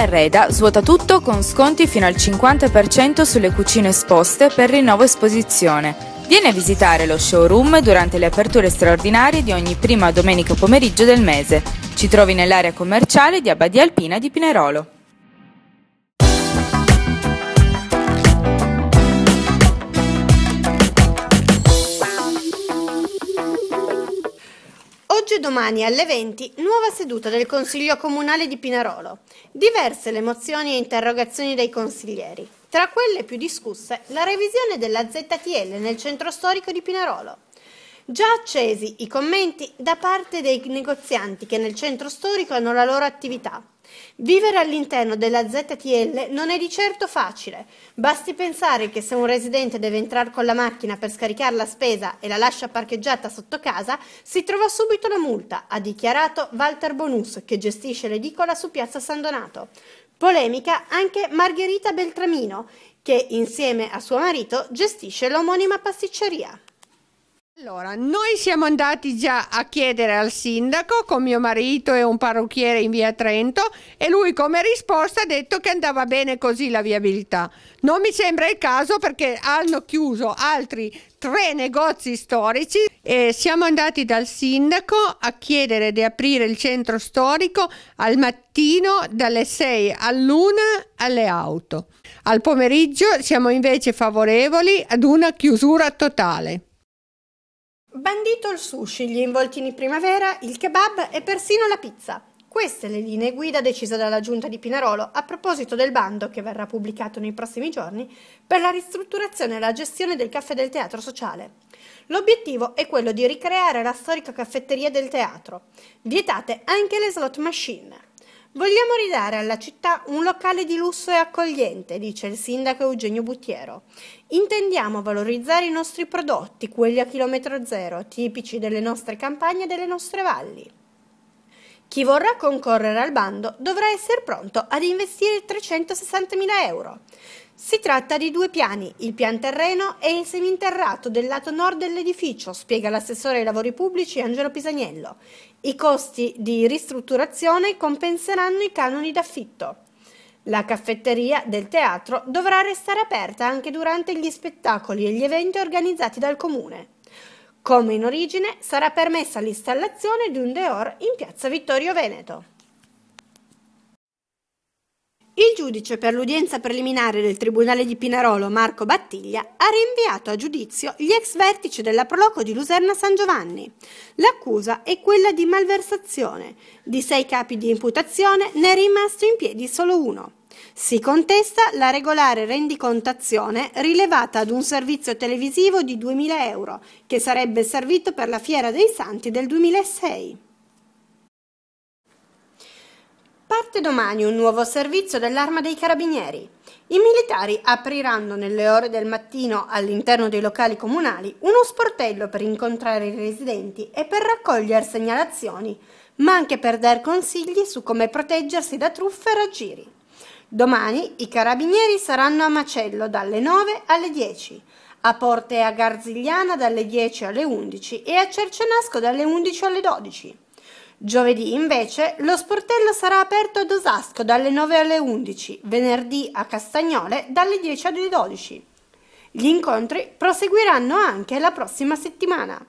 Arreda svuota tutto con sconti fino al 50% sulle cucine esposte per rinnovo esposizione. Vieni a visitare lo showroom durante le aperture straordinarie di ogni prima domenica pomeriggio del mese. Ci trovi nell'area commerciale di Abbadia Alpina di Pinerolo. domani alle 20 nuova seduta del Consiglio Comunale di Pinarolo. Diverse le mozioni e interrogazioni dei consiglieri. Tra quelle più discusse, la revisione della ZTL nel centro storico di Pinarolo. Già accesi i commenti da parte dei negozianti che nel centro storico hanno la loro attività. Vivere all'interno della ZTL non è di certo facile. Basti pensare che se un residente deve entrare con la macchina per scaricare la spesa e la lascia parcheggiata sotto casa, si trova subito la multa, ha dichiarato Walter Bonus, che gestisce l'edicola su Piazza San Donato. Polemica anche Margherita Beltramino, che insieme a suo marito gestisce l'omonima pasticceria. Allora, noi siamo andati già a chiedere al sindaco con mio marito e un parrucchiere in via Trento e lui come risposta ha detto che andava bene così la viabilità. Non mi sembra il caso perché hanno chiuso altri tre negozi storici e siamo andati dal sindaco a chiedere di aprire il centro storico al mattino dalle 6 all'1 alle auto. Al pomeriggio siamo invece favorevoli ad una chiusura totale. Bandito il sushi, gli involtini primavera, il kebab e persino la pizza. Queste le linee guida decise dalla giunta di Pinarolo a proposito del bando che verrà pubblicato nei prossimi giorni per la ristrutturazione e la gestione del caffè del teatro sociale. L'obiettivo è quello di ricreare la storica caffetteria del teatro. Vietate anche le slot machine. Vogliamo ridare alla città un locale di lusso e accogliente, dice il sindaco Eugenio Buttiero. Intendiamo valorizzare i nostri prodotti, quelli a chilometro zero, tipici delle nostre campagne e delle nostre valli. Chi vorrà concorrere al bando dovrà essere pronto ad investire 360.000 euro. Si tratta di due piani, il pian terreno e il seminterrato del lato nord dell'edificio, spiega l'assessore ai lavori pubblici Angelo Pisagnello. I costi di ristrutturazione compenseranno i canoni d'affitto. La caffetteria del teatro dovrà restare aperta anche durante gli spettacoli e gli eventi organizzati dal comune. Come in origine sarà permessa l'installazione di un Deor in piazza Vittorio Veneto. Il giudice per l'udienza preliminare del Tribunale di Pinarolo, Marco Battiglia, ha rinviato a giudizio gli ex vertici della Proloco di Luserna San Giovanni. L'accusa è quella di malversazione. Di sei capi di imputazione ne è rimasto in piedi solo uno. Si contesta la regolare rendicontazione rilevata ad un servizio televisivo di 2.000 euro, che sarebbe servito per la Fiera dei Santi del 2006. Parte domani un nuovo servizio dell'Arma dei Carabinieri. I militari apriranno nelle ore del mattino all'interno dei locali comunali uno sportello per incontrare i residenti e per raccogliere segnalazioni, ma anche per dar consigli su come proteggersi da truffe e raggiri. Domani i carabinieri saranno a Macello dalle 9 alle 10, a Porte a Garzigliana dalle 10 alle 11 e a Cercenasco dalle 11 alle 12. Giovedì invece lo sportello sarà aperto ad Osasco dalle 9 alle 11, venerdì a Castagnole dalle 10 alle 12. Gli incontri proseguiranno anche la prossima settimana.